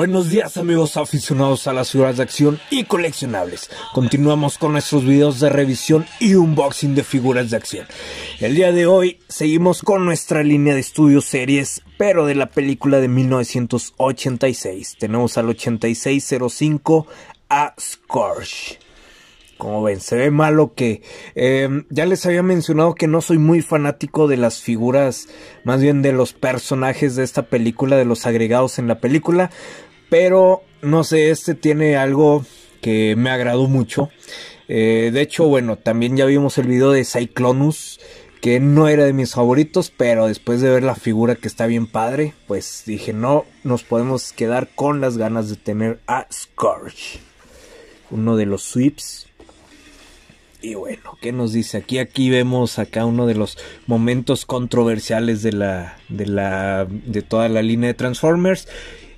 Buenos días amigos aficionados a las figuras de acción y coleccionables. Continuamos con nuestros videos de revisión y unboxing de figuras de acción. El día de hoy seguimos con nuestra línea de estudio series, pero de la película de 1986. Tenemos al 8605 a Scorch. Como ven, se ve malo que em, ya les había mencionado que no soy muy fanático de las figuras, más bien de los personajes de esta película, de los agregados en la película. Pero no sé, este tiene algo que me agradó mucho. Eh, de hecho, bueno, también ya vimos el video de Cyclonus, que no era de mis favoritos, pero después de ver la figura que está bien padre, pues dije, no, nos podemos quedar con las ganas de tener a Scourge. Uno de los sweeps. Y bueno, ¿qué nos dice aquí? Aquí vemos acá uno de los momentos controversiales de la la de toda la línea de Transformers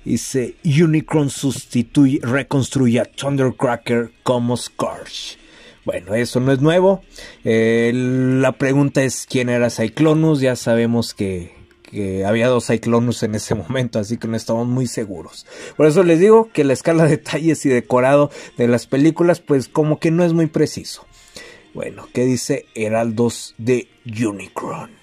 Dice, Unicron sustituye, reconstruye a Thundercracker como Scorch. Bueno, eso no es nuevo. Eh, la pregunta es quién era Cyclonus. Ya sabemos que, que había dos Cyclonus en ese momento, así que no estamos muy seguros. Por eso les digo que la escala de detalles y decorado de las películas, pues como que no es muy preciso. Bueno, ¿qué dice Heraldos de Unicron?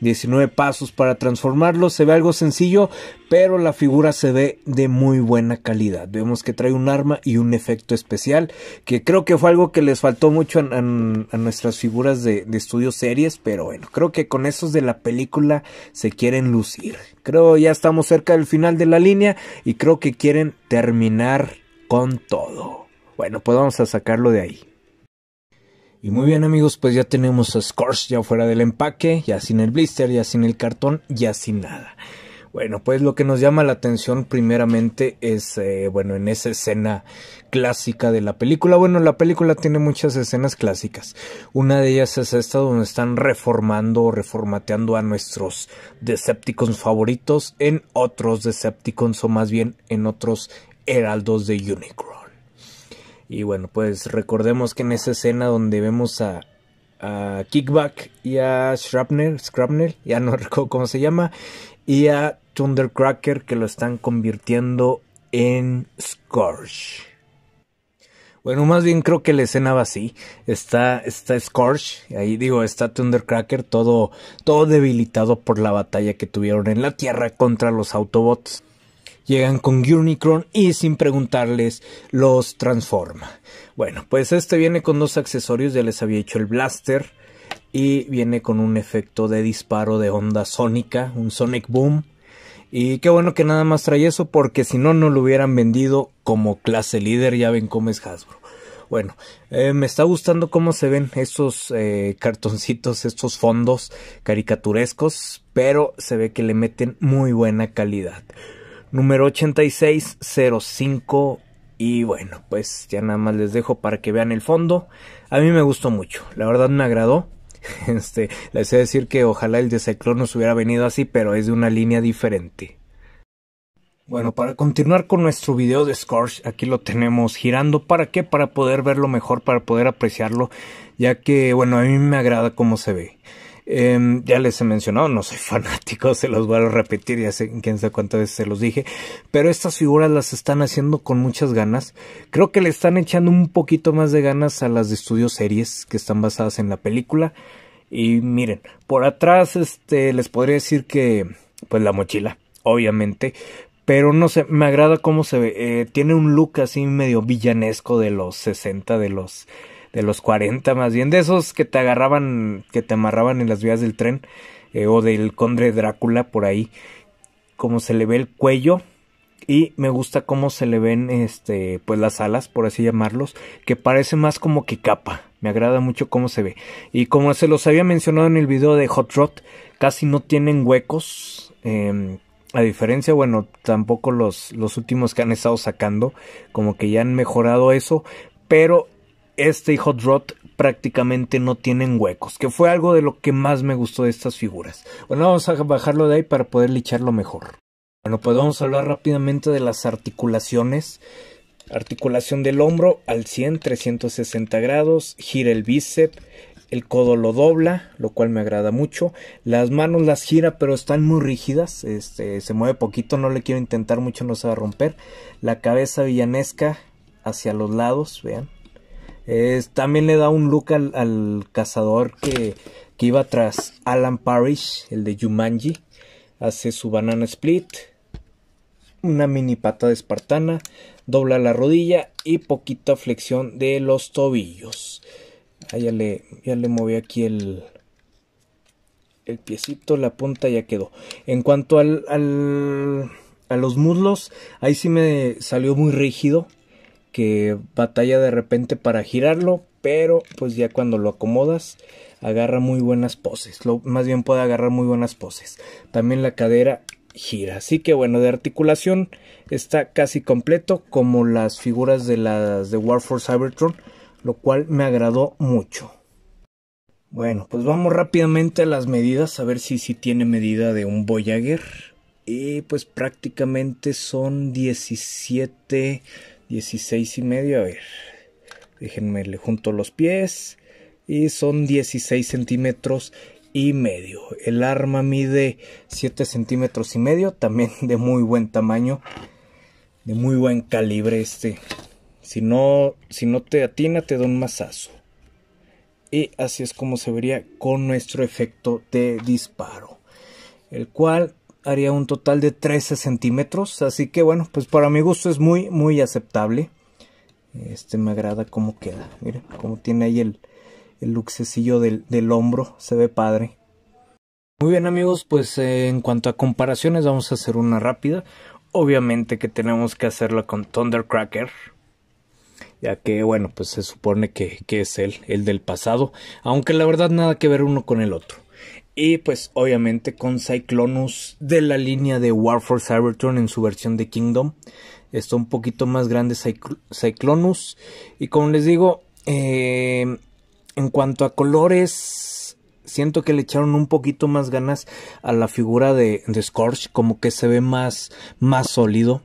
19 pasos para transformarlo. Se ve algo sencillo, pero la figura se ve de muy buena calidad. Vemos que trae un arma y un efecto especial, que creo que fue algo que les faltó mucho a, nuestras figuras de, de estudio series, pero bueno, creo que con esos de la película se quieren lucir. Creo ya estamos cerca del final de la línea y creo que quieren terminar con todo. Bueno, pues vamos a sacarlo de ahí. Y muy bien amigos, pues ya tenemos a Scorch ya fuera del empaque, ya sin el blister, ya sin el cartón, ya sin nada. Bueno, pues lo que nos llama la atención primeramente es, eh, bueno, en esa escena clásica de la película. Bueno, la película tiene muchas escenas clásicas. Una de ellas es esta donde están reformando o reformateando a nuestros Decepticons favoritos en otros Decepticons o más bien en otros Heraldos de Unicron. Y bueno, pues recordemos que en esa escena donde vemos a, Kickback y a Shrapnel, ya no recuerdo cómo se llama, y a Thundercracker que lo están convirtiendo en Scorch. Bueno, más bien creo que la escena va así. Está, está ahí digo, está Thundercracker, todo, todo debilitado por la batalla que tuvieron en la Tierra contra los Autobots. Llegan con Unicron y sin preguntarles los transforma. Bueno, pues este viene con dos accesorios, ya les había hecho el blaster. Y viene con un efecto de disparo de onda sónica, un Sonic Boom. Y qué bueno que nada más trae eso porque si no, no lo hubieran vendido como clase líder, ya ven cómo es Hasbro. Bueno, eh, me está gustando cómo se ven esos eh, cartoncitos, estos fondos caricaturescos, pero se ve que le meten muy buena calidad número 8605. Y bueno, pues ya nada más les dejo para que vean el fondo. A mí me gustó mucho, la verdad me agradó. Este, les he decir que ojalá el de Cyclone nos hubiera venido así, pero es de una línea diferente. Bueno, para continuar con nuestro video de Scorch, aquí lo tenemos girando. ¿Para qué? Para poder verlo mejor, para poder apreciarlo, ya que, bueno, a mí me agrada cómo se ve. Em, ya les he mencionado, no soy fanático, se los vuelvo a repetir, ya sé quién sabe cuántas veces se los dije, pero estas figuras las están haciendo con muchas ganas. Creo que le están echando un poquito más de ganas a las de estudio series que están basadas en la película. Y miren, por atrás este les podría decir que pues la mochila, obviamente, pero no sé, me agrada cómo se ve. Eh, tiene un look así medio villanesco de los 60, de los de los 40 más bien, de esos que te agarraban, que te amarraban en las vías del tren eh, o del conde Drácula por ahí, como se le ve el cuello y me gusta cómo se le ven este pues las alas por así llamarlos que parece más como que capa me agrada mucho cómo se ve y como se los había mencionado en el video de Hot Rod casi no tienen huecos em, a diferencia bueno tampoco los los últimos que han estado sacando como que ya han mejorado eso pero este y Hot Rod prácticamente no tienen huecos, que fue algo de lo que más me gustó de estas figuras. Bueno, vamos a bajarlo de ahí para poder licharlo mejor. Bueno, pues vamos a hablar rápidamente de las articulaciones. Articulación del hombro al 100, 360 grados, gira el bíceps, el codo lo dobla, lo cual me agrada mucho. Las manos las gira, pero están muy rígidas. Este, se mueve poquito, no le quiero intentar mucho, no se va a romper. La cabeza villanesca hacia los lados, vean también le da un look al, cazador que, iba tras Alan Parrish, el de Jumanji. Hace su banana split, una mini patada espartana, dobla la rodilla y poquita flexión de los tobillos. Ahí ya le, moví aquí el, el piecito, la punta ya quedó. En cuanto al, a los muslos, ahí sí me salió muy rígido que batalla de repente para girarlo, pero pues ya cuando lo acomodas agarra muy buenas poses, lo, más bien puede agarrar muy buenas poses. También la cadera gira, así que bueno, de articulación está casi completo como las figuras de las de War for Cybertron, lo cual me agradó mucho. Bueno, pues vamos rápidamente a las medidas, a ver si, si tiene medida de un Voyager. Y pues prácticamente son 17 16 y medio, a ver. Déjenme, le junto los pies. Y son 16 centímetros y medio. El arma mide 7 centímetros y medio. También de muy buen tamaño. De muy buen calibre este. Si no, si no te atina, te da un mazazo. Y así es como se vería con nuestro efecto de disparo. El cual haría un total de 13 centímetros. Así que bueno, pues para mi gusto es muy, muy aceptable. Este me agrada cómo queda. Miren, cómo tiene ahí el, el luxecillo del, hombro. Se ve padre. Muy bien amigos, pues eh, en cuanto a comparaciones vamos a hacer una rápida. Obviamente que tenemos que hacerla con Thundercracker. Ya que bueno, pues se supone que, que es él, el del pasado. Aunque la verdad nada que ver uno con el otro. Y pues obviamente con Cyclonus de la línea de War for Cybertron en su versión de Kingdom. Está un poquito más grande Cyclonus. Y como les digo, em, en cuanto a colores, siento que le echaron un poquito más ganas a la figura de, de Scorch. Como que se ve más, más sólido.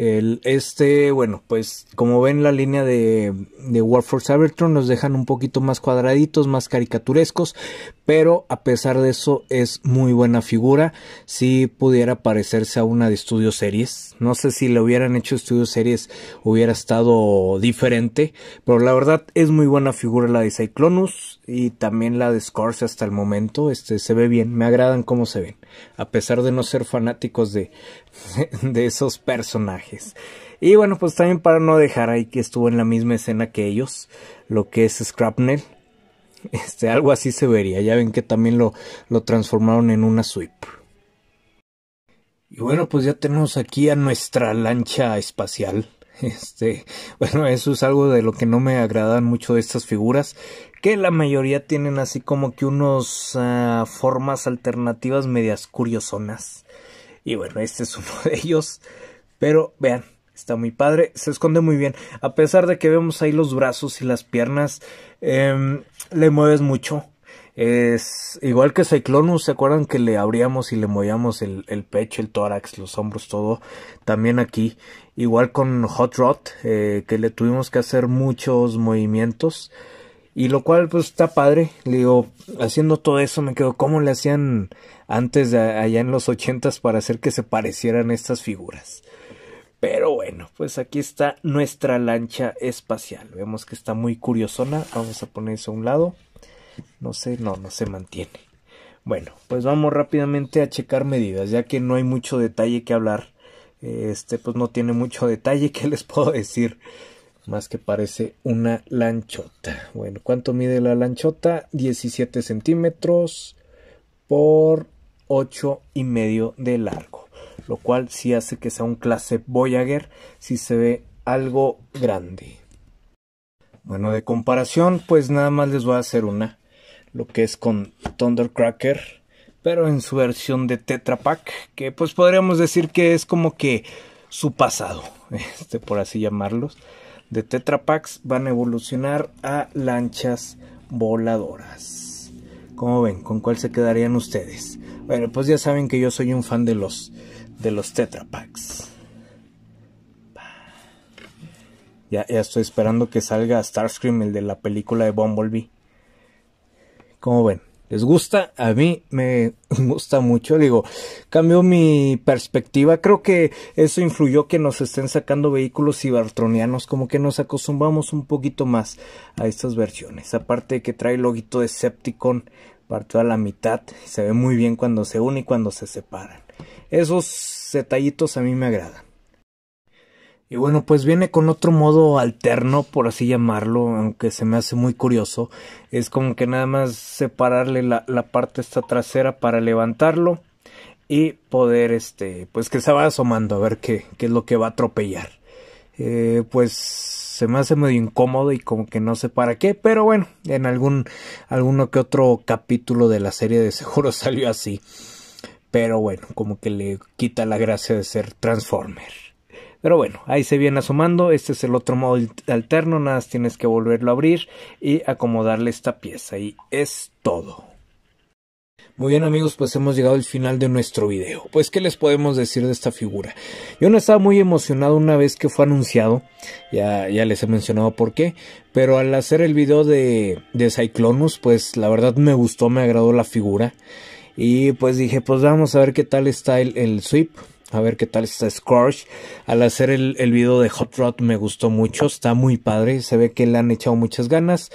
El, este, bueno, pues como ven la línea de, de War Cybertron nos dejan un poquito más cuadraditos, más caricaturescos, pero a pesar de eso es muy buena figura, si pudiera parecerse a una de estudio series, no sé si le hubieran hecho estudio series hubiera estado diferente, pero la verdad es muy buena figura la de Cyclonus y también la de Scorse hasta el momento, este se ve bien, me agradan cómo se ven a pesar de no ser fanáticos de, de esos personajes. Y bueno, pues también para no dejar ahí que estuvo en la misma escena que ellos, lo que es Scrapnel. Este, algo así se vería. Ya ven que también lo, lo transformaron en una sweep. Y bueno, pues ya tenemos aquí a nuestra lancha espacial Este, bueno, eso es algo de lo que no me agradan mucho de estas figuras, que la mayoría tienen así como que unos ah, formas alternativas medias curiosonas. Y bueno, este es uno de ellos, pero vean, está muy padre, se esconde muy bien. A pesar de que vemos ahí los brazos y las piernas, em, le mueves mucho. Es igual que Cyclonus, ¿se acuerdan que le abríamos y le movíamos el pecho, el tórax, los hombros, todo? También aquí. Igual con Hot Rod, eh, que le tuvimos que hacer muchos movimientos. Y lo cual pues está padre. Le digo, haciendo todo eso me quedo, como le hacían antes allá en los ochentas para hacer que se parecieran estas figuras? Pero bueno, pues aquí está nuestra lancha espacial. Vemos que está muy curiosona. Vamos a poner eso a un lado. No sé, no, no se mantiene. Bueno, pues vamos rápidamente a checar medidas, ya que no hay mucho detalle que hablar este, pues no tiene mucho detalle, que les puedo decir? Más que parece una lanchota. Bueno, ¿cuánto mide la lanchota? 17 centímetros por 8 y medio de largo. Lo cual sí hace que sea un clase Voyager, si se ve algo grande. Bueno, de comparación, pues nada más les voy a hacer una. Lo que es con Thundercracker pero en su versión de Tetra que pues podríamos decir que es como que su pasado, este, por así llamarlos, de Tetra van a evolucionar a lanchas voladoras. Como ven? ¿Con cuál se quedarían ustedes? Bueno, pues ya saben que yo soy un fan de los de los Tetra Ya, ya estoy esperando que salga Starscream, el de la película de Bumblebee. Como ven? les gusta, a mí me gusta mucho, digo, cambió mi perspectiva, creo que eso influyó que nos estén sacando vehículos cibertronianos, como que nos acostumbramos un poquito más a estas versiones, aparte que trae el loguito de Septicon partió a la mitad, se ve muy bien cuando se une y cuando se separan, esos detallitos a mí me agradan. Y bueno, pues viene con otro modo alterno, por así llamarlo, aunque se me hace muy curioso. Es como que nada más separarle la, parte esta trasera para levantarlo y poder, este, pues que se va asomando a ver qué, qué es lo que va a atropellar. Eh, pues se me hace medio incómodo y como que no sé para qué, pero bueno, en algún, alguno que otro capítulo de la serie de seguro salió así. Pero bueno, como que le quita la gracia de ser Transformer. Pero bueno, ahí se viene asomando. Este es el otro modo alterno. Nada más tienes que volverlo a abrir y acomodarle esta pieza. Y es todo. Muy bien amigos, pues hemos llegado al final de nuestro video. Pues qué les podemos decir de esta figura. Yo no estaba muy emocionado una vez que fue anunciado, ya, ya les he mencionado por qué, pero al hacer el video de, de Cyclonus, pues la verdad me gustó, me agradó la figura. Y pues dije, pues vamos a ver qué tal está el sweep a ver qué tal está Scorch. Al hacer el, video de Hot Rod me gustó mucho, está muy padre, se ve que le han echado muchas ganas.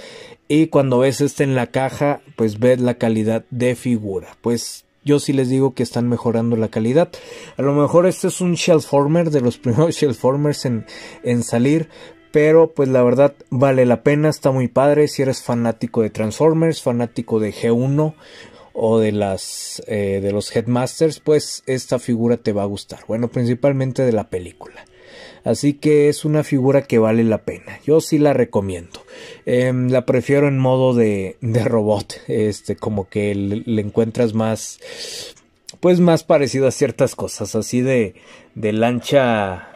Y cuando ves este en la caja, pues ves la calidad de figura. Pues yo sí les digo que están mejorando la calidad. A lo mejor este es un Shellformer, de los primeros Shellformers en, en salir. Pero pues la verdad vale la pena, está muy padre. Si eres fanático de Transformers, fanático de G1 o de las eh, de los headmasters, pues esta figura te va a gustar. Bueno, principalmente de la película. Así que es una figura que vale la pena. Yo sí la recomiendo. Em, la prefiero en modo de, robot. Este, como que le, le, encuentras más. Pues más parecido a ciertas cosas. Así de. de lancha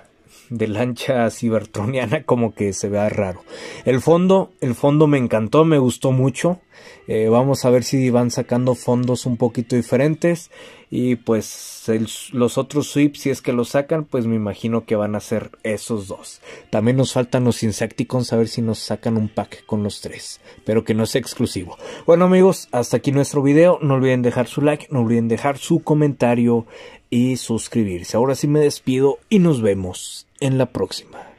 de lancha cibertroniana como que se vea raro. El fondo, el fondo me encantó, me gustó mucho. Eh, vamos a ver si van sacando fondos un poquito diferentes. Y pues los otros sweeps, si es que los sacan, pues me imagino que van a ser esos dos. También nos faltan los Insecticons, a ver si nos sacan un pack con los tres. Pero que no sea exclusivo. Bueno amigos, hasta aquí nuestro video. No olviden dejar su like, no olviden dejar su comentario y suscribirse. Ahora sí me despido y nos vemos en la próxima.